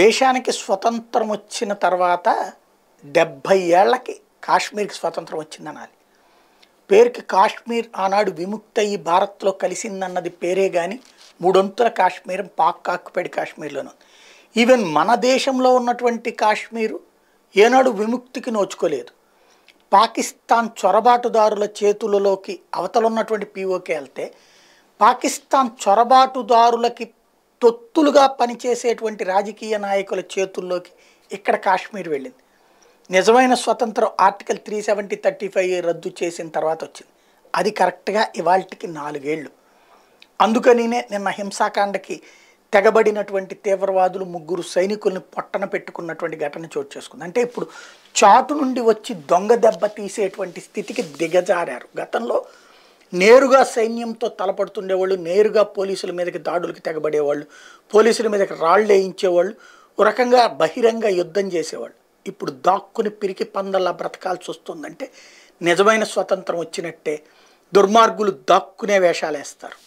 దేశానికి స్వతంత్రం వచ్చిన తర్వాత డెబ్భై ఏళ్ళకి కాశ్మీర్కి స్వతంత్రం వచ్చిందనాలి పేరుకి కాశ్మీర్ ఆనాడు విముక్త అయ్యి భారత్లో కలిసిందన్నది పేరే కానీ మూడొంతుల కాశ్మీర్ పాక్ కాక్కుపేడి కాశ్మీర్లోను ఈవెన్ మన దేశంలో ఉన్నటువంటి కాశ్మీరు ఏనాడు విముక్తికి నోచుకోలేదు పాకిస్తాన్ చొరబాటుదారుల చేతులలోకి అవతలున్నటువంటి పీఓకే వెళ్తే పాకిస్తాన్ చొరబాటుదారులకి తొత్తులుగా పనిచేసేటువంటి రాజకీయ నాయకుల చేతుల్లోకి ఇక్కడ కాశ్మీర్ వెళ్ళింది నిజమైన స్వతంత్రం article three seventy thirty five రద్దు చేసిన తర్వాత వచ్చింది అది కరెక్ట్గా ఇవాళకి నాలుగేళ్ళు అందుకనినే నిన్న హింసాకాండకి తెగబడినటువంటి తీవ్రవాదులు ముగ్గురు సైనికుల్ని పొట్టన పెట్టుకున్నటువంటి ఘటన చోటు చేసుకుంది అంటే ఇప్పుడు చాటు నుండి వచ్చి దొంగ దెబ్బ తీసేటువంటి స్థితికి దిగజారారు గతంలో నేరుగా సైన్యంతో తలపడుతుండేవాళ్ళు నేరుగా పోలీసుల మీదకి దాడులకి తెగబడేవాళ్ళు పోలీసుల మీదకి రాళ్ళు వేయించేవాళ్ళు ఒక రకంగా బహిరంగ యుద్ధం చేసేవాళ్ళు ఇప్పుడు దాక్కుని పిరికి పందల్లా బ్రతకాల్సి వస్తుందంటే నిజమైన స్వతంత్రం వచ్చినట్టే దుర్మార్గులు దాక్కునే వేషాలేస్తారు